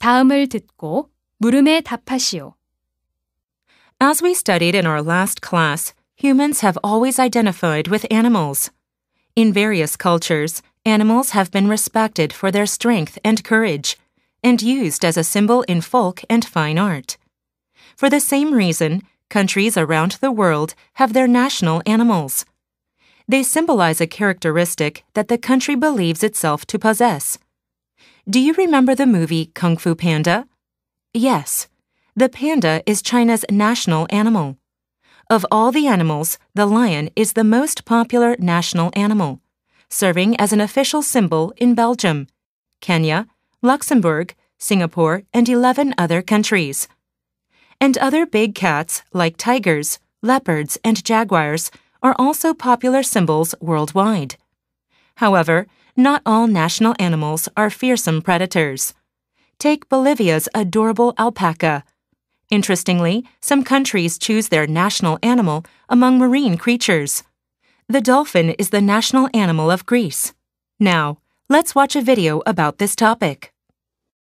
다음을 듣고 물음에 답하시오. As we studied in our last class, humans have always identified with animals. In various cultures, animals have been respected for their strength and courage, and used as a symbol in folk and fine art. For the same reason, countries around the world have their national animals. They symbolize a characteristic that the country believes itself to possess. Do you remember the movie Kung Fu Panda? Yes. The panda is China's national animal. Of all the animals, the lion is the most popular national animal, serving as an official symbol in Belgium, Kenya, Luxembourg, Singapore, and 11 other countries. And other big cats like tigers, leopards, and jaguars are also popular symbols worldwide. However, not all national animals are fearsome predators. Take Bolivia's adorable alpaca. Interestingly, some countries choose their national animal among marine creatures. The dolphin is the national animal of Greece. Now, let's watch a video about this topic.